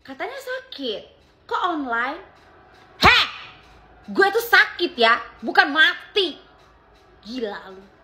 katanya sakit kok online heh gue tuh sakit ya bukan mati gila lu